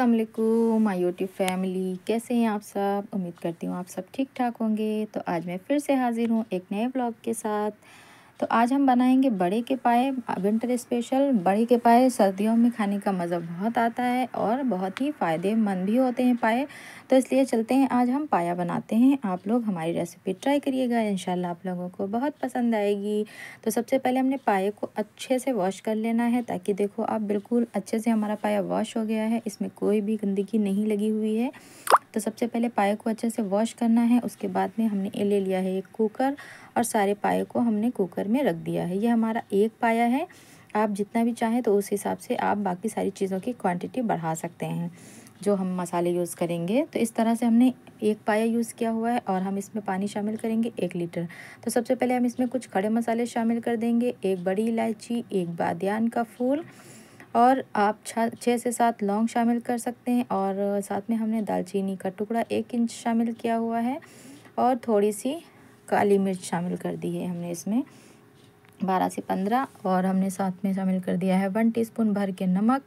असलकुम my YouTube family कैसे हैं आप सब उम्मीद करती हूँ आप सब ठीक ठाक होंगे तो आज मैं फिर से हाज़िर हूँ एक नए ब्लॉग के साथ तो आज हम बनाएंगे बड़े के पाए विंटर स्पेशल बड़े के पाए सर्दियों में खाने का मज़ा बहुत आता है और बहुत ही फ़ायदेमंद भी होते हैं पाए तो इसलिए चलते हैं आज हम पाया बनाते हैं आप लोग हमारी रेसिपी ट्राई करिएगा इन आप लोगों को बहुत पसंद आएगी तो सबसे पहले हमने पाए को अच्छे से वॉश कर लेना है ताकि देखो आप बिल्कुल अच्छे से हमारा पाया वॉश हो गया है इसमें कोई भी गंदगी नहीं लगी हुई है तो सबसे पहले पाए को अच्छे से वॉश करना है उसके बाद में हमने ले लिया है एक कुकर और सारे पाए को हमने कुकर में रख दिया है ये हमारा एक पाया है आप जितना भी चाहें तो उस हिसाब से आप बाकी सारी चीज़ों की क्वांटिटी बढ़ा सकते हैं जो हम मसाले यूज़ करेंगे तो इस तरह से हमने एक पाया यूज़ किया हुआ है और हम इसमें पानी शामिल करेंगे एक लीटर तो सबसे पहले हम इसमें कुछ खड़े मसाले शामिल कर देंगे एक बड़ी इलायची एक बादन का फूल और आप छः से सात लौंग शामिल कर सकते हैं और साथ में हमने दालचीनी का टुकड़ा एक इंच शामिल किया हुआ है और थोड़ी सी काली मिर्च शामिल कर दी है हमने इसमें बारह से पंद्रह और हमने साथ में शामिल कर दिया है वन टीस्पून भर के नमक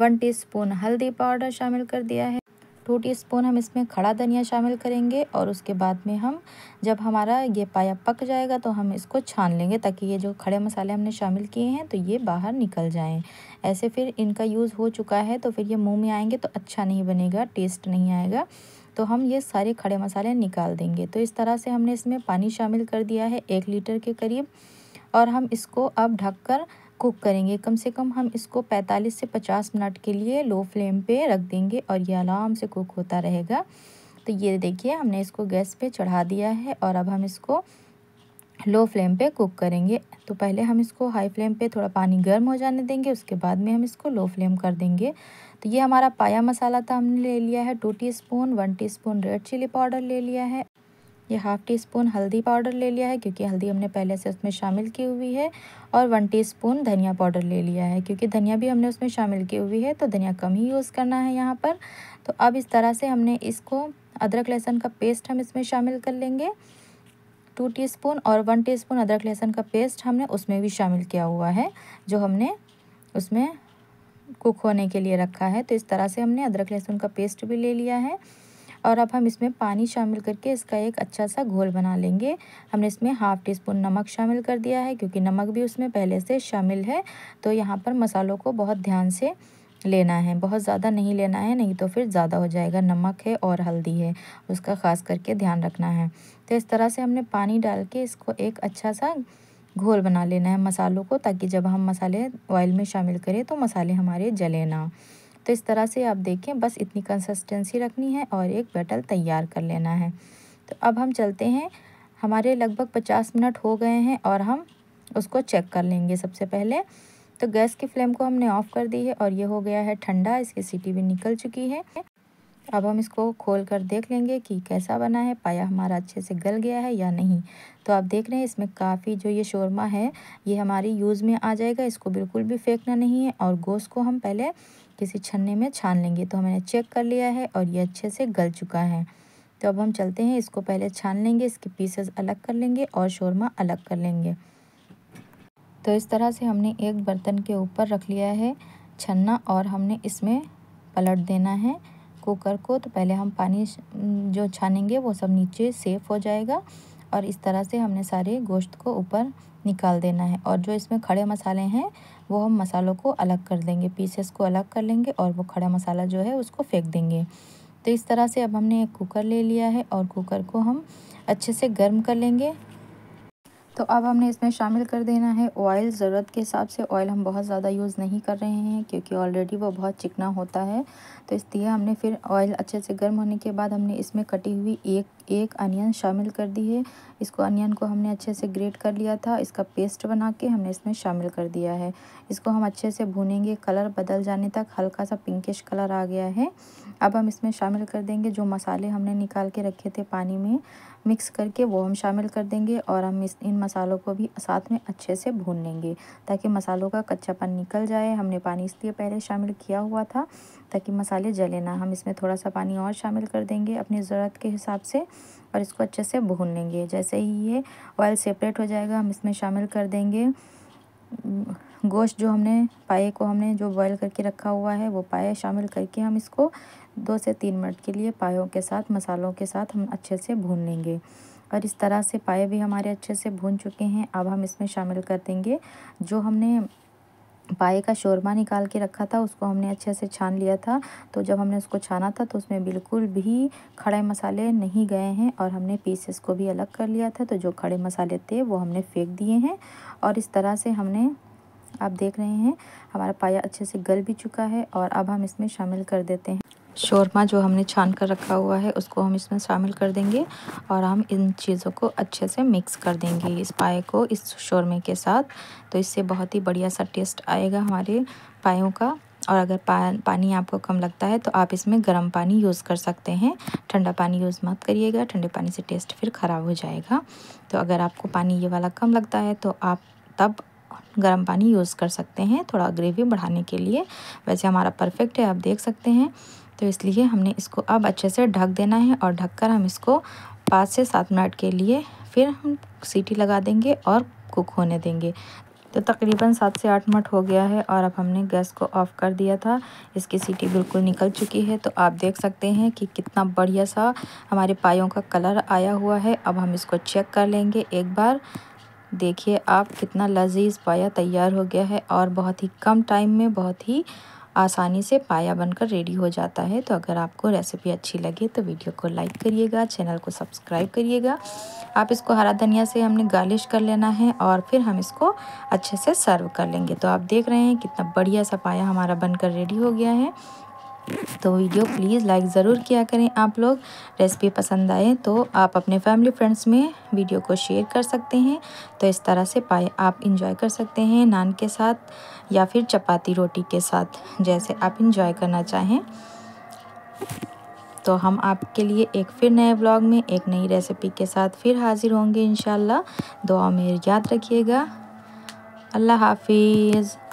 वन टीस्पून हल्दी पाउडर शामिल कर दिया है टू टीस्पून हम इसमें खड़ा धनिया शामिल करेंगे और उसके बाद में हम जब हमारा ये पाया पक जाएगा तो हम इसको छान लेंगे ताकि ये जो खड़े मसाले हमने शामिल किए हैं तो ये बाहर निकल जाएं ऐसे फिर इनका यूज़ हो चुका है तो फिर ये मुंह में आएंगे तो अच्छा नहीं बनेगा टेस्ट नहीं आएगा तो हम ये सारे खड़े मसाले निकाल देंगे तो इस तरह से हमने इसमें पानी शामिल कर दिया है एक लीटर के करीब और हम इसको अब ढककर कुक करेंगे कम से कम हम इसको 45 से 50 मिनट के लिए लो फ्लेम पे रख देंगे और ये आराम से कुक होता रहेगा तो ये देखिए हमने इसको गैस पे चढ़ा दिया है और अब हम इसको लो फ्लेम पे कुक करेंगे तो पहले हम इसको हाई फ्लेम पे थोड़ा पानी गर्म हो जाने देंगे उसके बाद में हम इसको लो फ्लेम कर देंगे तो ये हमारा पाया मसाला था हमने ले लिया है two teaspoon one spoon red chilli powder ले लिया है ये हाफ़ टी स्पून हल्दी पाउडर ले लिया है क्योंकि हल्दी हमने पहले से उसमें शामिल की हुई है और वन टी स्पून धनिया पाउडर ले लिया है क्योंकि धनिया भी हमने उसमें शामिल की हुई है तो धनिया कम ही यूज़ करना है यहाँ पर तो अब इस तरह से हमने इसको अदरक लहसुन का पेस्ट हम इसमें शामिल कर लेंगे टू स्पून और वन स्पून अदरक लहसुन का पेस्ट हमने उसमें भी शामिल किया हुआ है जो हमने उसमें कुक होने के लिए रखा है तो इस तरह से हमने अदरक लहसुन का पेस्ट भी ले लिया है और अब हम इसमें पानी शामिल करके इसका एक अच्छा सा घोल बना लेंगे हमने इसमें हाफ़ टी स्पून नमक शामिल कर दिया है क्योंकि नमक भी उसमें पहले से शामिल है तो यहाँ पर मसालों को बहुत ध्यान से लेना है बहुत ज़्यादा नहीं लेना है नहीं तो फिर ज़्यादा हो जाएगा नमक है और हल्दी है उसका ख़ास करके ध्यान रखना है तो इस तरह से हमने पानी डाल के इसको एक अच्छा सा घोल बना लेना है मसालों को ताकि जब हम मसाले ऑयल में शामिल करें तो मसाले हमारे जले ना तो इस तरह से आप देखें बस इतनी कंसिस्टेंसी रखनी है और एक बैटल तैयार कर लेना है तो अब हम चलते हैं हमारे लगभग पचास मिनट हो गए हैं और हम उसको चेक कर लेंगे सबसे पहले तो गैस की फ्लेम को हमने ऑफ़ कर दी है और ये हो गया है ठंडा इसकी सीटी भी निकल चुकी है अब हम इसको खोल कर देख लेंगे कि कैसा बना है पाया हमारा अच्छे से गल गया है या नहीं तो आप देख रहे हैं इसमें काफ़ी जो ये शोरमा है ये हमारी यूज़ में आ जाएगा इसको बिल्कुल भी फेंकना नहीं है और गोश्त को हम पहले किसी छन्ने में छान लेंगे तो हमने चेक कर लिया है और ये अच्छे से गल चुका है तो अब हम चलते हैं इसको पहले छान लेंगे इसके पीसेस अलग कर लेंगे और शोरमा अलग कर लेंगे तो इस तरह से हमने एक बर्तन के ऊपर रख लिया है छन्ना और हमने इसमें पलट देना है कुकर को तो पहले हम पानी जो छानेंगे वो सब नीचे सेफ हो जाएगा और इस तरह से हमने सारे गोश्त को ऊपर निकाल देना है और जो इसमें खड़े मसाले हैं वो हम मसालों को अलग कर देंगे पीसेस को अलग कर लेंगे और वो खड़ा मसाला जो है उसको फेंक देंगे तो इस तरह से अब हमने एक कुकर ले लिया है और कुकर को हम अच्छे से गर्म कर लेंगे तो अब हमने इसमें शामिल कर देना है ऑयल ज़रूरत के हिसाब से ऑयल हम बहुत ज़्यादा यूज़ नहीं कर रहे हैं क्योंकि ऑलरेडी वो बहुत चिकना होता है तो इसलिए हमने फिर ऑयल अच्छे से गर्म होने के बाद हमने इसमें कटी हुई एक एक अनियन शामिल कर दी है इसको अनियन को हमने अच्छे से ग्रेट कर लिया था इसका पेस्ट बना के हमने इसमें शामिल कर दिया है इसको हम अच्छे से भूनेंगे कलर बदल जाने तक हल्का सा पिंकिश कलर आ गया है अब हम इसमें शामिल कर देंगे जो मसाले हमने निकाल के रखे थे पानी में मिक्स करके वो हम शामिल कर देंगे और हम इस इन मसालों को भी साथ में अच्छे से भून लेंगे ताकि मसालों का कच्चापन निकल जाए हमने पानी इसलिए पहले शामिल किया हुआ था ताकि मसाले जले ना हम इसमें थोड़ा सा पानी और शामिल कर देंगे अपनी ज़रूरत के हिसाब से और इसको अच्छे से भून लेंगे जैसे ही ये ऑयल सेपरेट हो जाएगा हम इसमें शामिल कर देंगे गोश्त जो हमने पाए को हमने जो बॉयल करके रखा हुआ है वो पाया शामिल करके हम इसको दो से तीन मिनट के लिए पायों के साथ मसालों के साथ हम अच्छे से भून लेंगे और इस तरह से पाए भी हमारे अच्छे से भून चुके हैं अब हम इसमें शामिल कर देंगे जो हमने पाए का शोरमा निकाल के रखा था उसको हमने अच्छे से छान लिया था तो जब हमने उसको छाना था तो उसमें बिल्कुल भी खड़े मसाले नहीं गए हैं और हमने पीसेस को भी अलग कर लिया था तो जो खड़े मसाले थे वो हमने फेंक दिए हैं और इस तरह से हमने आप देख रहे हैं हमारा पाया अच्छे से गल भी चुका है और अब हम इसमें शामिल कर देते हैं शोरमा जो हमने छान कर रखा हुआ है उसको हम इसमें शामिल कर देंगे और हम इन चीज़ों को अच्छे से मिक्स कर देंगे इस पाए को इस शोरमे के साथ तो इससे बहुत ही बढ़िया सा टेस्ट आएगा हमारे पायों का और अगर पा, पानी आपको कम लगता है तो आप इसमें गर्म पानी यूज़ कर सकते हैं ठंडा पानी यूज़ मत करिएगा ठंडे पानी से टेस्ट फिर ख़राब हो जाएगा तो अगर आपको पानी ये वाला कम लगता है तो आप तब गर्म पानी यूज़ कर सकते हैं थोड़ा ग्रेवी बढ़ाने के लिए वैसे हमारा परफेक्ट है आप देख सकते हैं तो इसलिए हमने इसको अब अच्छे से ढक देना है और ढककर हम इसको पाँच से सात मिनट के लिए फिर हम सीटी लगा देंगे और कुक होने देंगे तो तकरीबन सात से आठ मिनट हो गया है और अब हमने गैस को ऑफ़ कर दिया था इसकी सीटी बिल्कुल निकल चुकी है तो आप देख सकते हैं कि कितना बढ़िया सा हमारे पायों का कलर आया हुआ है अब हम इसको चेक कर लेंगे एक बार देखिए आप कितना लजीज पाया तैयार हो गया है और बहुत ही कम टाइम में बहुत ही आसानी से पाया बनकर रेडी हो जाता है तो अगर आपको रेसिपी अच्छी लगे तो वीडियो को लाइक करिएगा चैनल को सब्सक्राइब करिएगा आप इसको हरा धनिया से हमने गार्लिश कर लेना है और फिर हम इसको अच्छे से सर्व कर लेंगे तो आप देख रहे हैं कितना बढ़िया सा पाया हमारा बनकर रेडी हो गया है तो वीडियो प्लीज़ लाइक ज़रूर किया करें आप लोग रेसिपी पसंद आए तो आप अपने फैमिली फ्रेंड्स में वीडियो को शेयर कर सकते हैं तो इस तरह से पाए आप इंजॉय कर सकते हैं नान के साथ या फिर चपाती रोटी के साथ जैसे आप इंजॉय करना चाहें तो हम आपके लिए एक फिर नए ब्लॉग में एक नई रेसिपी के साथ फिर हाज़िर होंगे इन शुआ में याद रखिएगा अल्लाह हाफिज़